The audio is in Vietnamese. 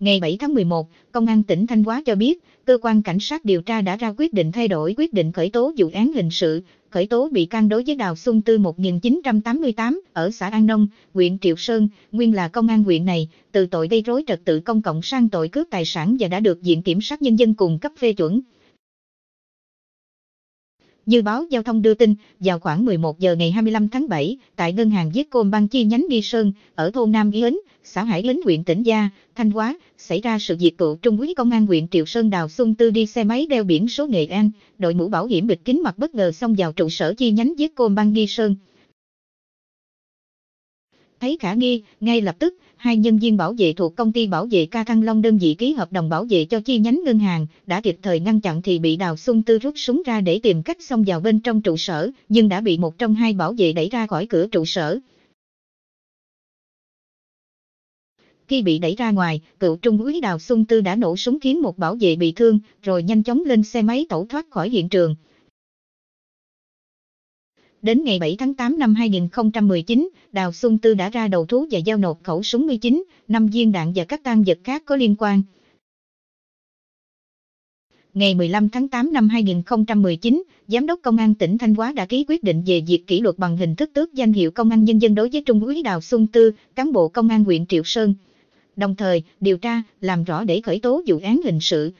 Ngày 7 tháng 11, Công an tỉnh Thanh Hóa cho biết, cơ quan cảnh sát điều tra đã ra quyết định thay đổi quyết định khởi tố vụ án hình sự, khởi tố bị can đối với Đào Xuân Tư 1988 ở xã An Nông, huyện Triệu Sơn, nguyên là công an huyện này, từ tội gây rối trật tự công cộng sang tội cướp tài sản và đã được Viện Kiểm sát Nhân dân cùng cấp phê chuẩn. Như báo giao thông đưa tin, vào khoảng 11 giờ ngày 25 tháng 7, tại ngân hàng Viết Côn băng chi nhánh Nghi Sơn, ở thôn Nam Yến, xã Hải Lính huyện Tỉnh Gia, Thanh Hóa, xảy ra sự việc cựu trung úy công an huyện Triệu Sơn Đào Xuân Tư đi xe máy đeo biển số Nghệ An, đội mũ bảo hiểm bịch kính mặt bất ngờ xông vào trụ sở chi nhánh Viết Côn băng Nghi Sơn, Thấy khả nghi, ngay lập tức, hai nhân viên bảo vệ thuộc công ty bảo vệ ca Thăng Long đơn vị ký hợp đồng bảo vệ cho chi nhánh ngân hàng, đã kịp thời ngăn chặn thì bị Đào Xuân Tư rút súng ra để tìm cách xông vào bên trong trụ sở, nhưng đã bị một trong hai bảo vệ đẩy ra khỏi cửa trụ sở. Khi bị đẩy ra ngoài, cựu trung úy Đào Xuân Tư đã nổ súng khiến một bảo vệ bị thương, rồi nhanh chóng lên xe máy tẩu thoát khỏi hiện trường. Đến ngày 7 tháng 8 năm 2019, Đào Xuân Tư đã ra đầu thú và giao nộp khẩu súng 19, 5 viên đạn và các tang vật khác có liên quan. Ngày 15 tháng 8 năm 2019, Giám đốc Công an tỉnh Thanh Hóa đã ký quyết định về việc kỷ luật bằng hình thức tước danh hiệu Công an Nhân dân đối với Trung úy Đào Xuân Tư, cán bộ Công an huyện Triệu Sơn. Đồng thời, điều tra, làm rõ để khởi tố vụ án hình sự,